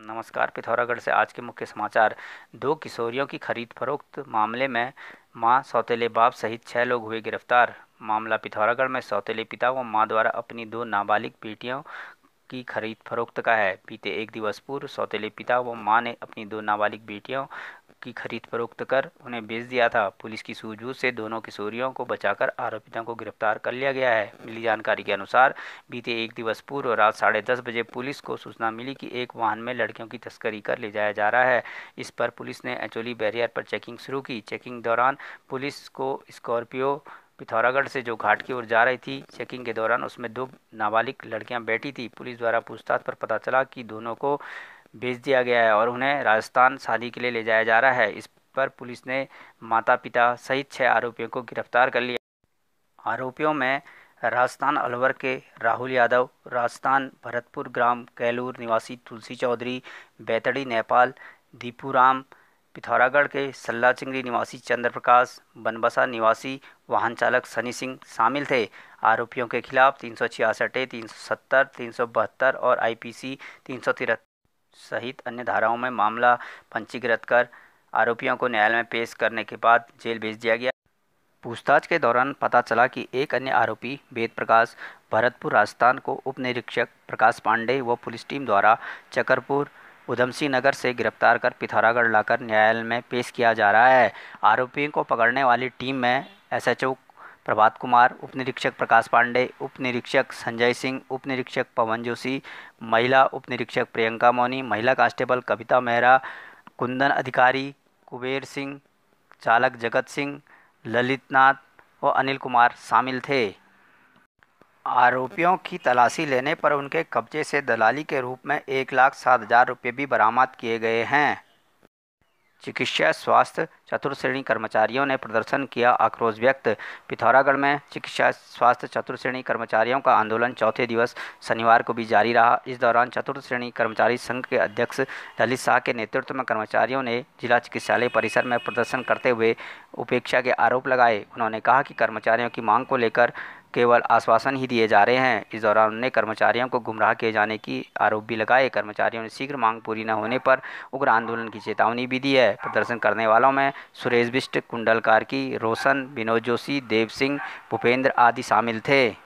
नमस्कार पिथौरागढ़ से आज के मुख्य समाचार दो किशोरियों की खरीद फरोख्त मामले में मां सौतेले बाप सहित छह लोग हुए गिरफ्तार मामला पिथौरागढ़ में सौतेले पिता व मां द्वारा अपनी दो नाबालिग बेटियों की खरीद फरोख्त का है बीते एक दिवस पूर्व सौतेले पिता व मां ने अपनी दो नाबालिग बेटियों की खरीद फरोख्त कर उन्हें बेच दिया था पुलिस की सूझबूझ से दोनों किशोरियों को बचाकर आरोपितों को गिरफ्तार कर लिया गया है मिली जानकारी के अनुसार बीते एक दिवस पूर्व रात साढ़े दस बजे पुलिस को सूचना मिली कि एक वाहन में लड़कियों की तस्करी कर ले जाया जा रहा है इस पर पुलिस ने एचोली बैरियर पर चेकिंग शुरू की चेकिंग दौरान पुलिस को स्कॉर्पियो पिथौरागढ़ से जो घाट की ओर जा रही थी चेकिंग के दौरान उसमें दो नाबालिग लड़कियां बैठी थी पुलिस द्वारा पूछताछ पर पता चला कि दोनों को भेज दिया गया है और उन्हें राजस्थान शादी के लिए ले जाया जा रहा है इस पर पुलिस ने माता पिता सहित छः आरोपियों को गिरफ्तार कर लिया आरोपियों में राजस्थान अलवर के राहुल यादव राजस्थान भरतपुर ग्राम कैलूर निवासी तुलसी चौधरी बैतड़ी नेपाल दीपूराम पिथौरागढ़ के सल्ला चिंगरी निवासी चंद्र प्रकाश बनबसा निवासी वाहन चालक सनी सिंह शामिल थे आरोपियों के खिलाफ तीन सौ छियासठ तीन सौ सत्तर तीन सौ बहत्तर और आईपीसी तीन सौ तिरहत्तर सहित अन्य धाराओं में मामला पंजीकृत कर आरोपियों को न्यायालय में पेश करने के बाद जेल भेज दिया गया पूछताछ के दौरान पता चला कि एक अन्य आरोपी वेद प्रकाश भरतपुर राजस्थान को उप निरीक्षक प्रकाश पांडे व पुलिस टीम द्वारा चकरपुर उधम नगर से गिरफ्तार कर पिथौरागढ़ लाकर न्यायालय में पेश किया जा रहा है आरोपियों को पकड़ने वाली टीम में एसएचओ प्रभात कुमार उप निरीक्षक प्रकाश पांडे उप निरीक्षक संजय सिंह उप निरीक्षक पवन जोशी महिला उप निरीक्षक प्रियंका मौनी महिला कांस्टेबल कविता मेहरा कुंदन अधिकारी कुबेर सिंह चालक जगत सिंह ललित नाथ और अनिल कुमार शामिल थे आरोपियों की तलाशी लेने पर उनके कब्जे से दलाली के रूप में एक लाख सात हज़ार रुपये भी बरामद किए गए हैं चिकित्सा स्वास्थ्य चतुर श्रेणी कर्मचारियों ने प्रदर्शन किया आक्रोश व्यक्त पिथौरागढ़ में चिकित्सा स्वास्थ्य चतुर श्रेणी कर्मचारियों का आंदोलन चौथे दिवस शनिवार को भी जारी रहा इस दौरान चतुर श्रेणी कर्मचारी संघ के अध्यक्ष ललित शाह के नेतृत्व में कर्मचारियों ने जिला चिकित्सालय परिसर में प्रदर्शन करते हुए उपेक्षा के आरोप लगाए उन्होंने कहा कि कर्मचारियों की मांग को लेकर केवल आश्वासन ही दिए जा रहे हैं इस दौरान उन्होंने कर्मचारियों को गुमराह किए जाने की आरोप भी लगाए कर्मचारियों ने शीघ्र मांग पूरी न होने पर उग्र आंदोलन की चेतावनी भी दी है प्रदर्शन करने वालों में सुरेश बिष्ट कुंडल कार्की रोशन विनोद जोशी देव सिंह भूपेंद्र आदि शामिल थे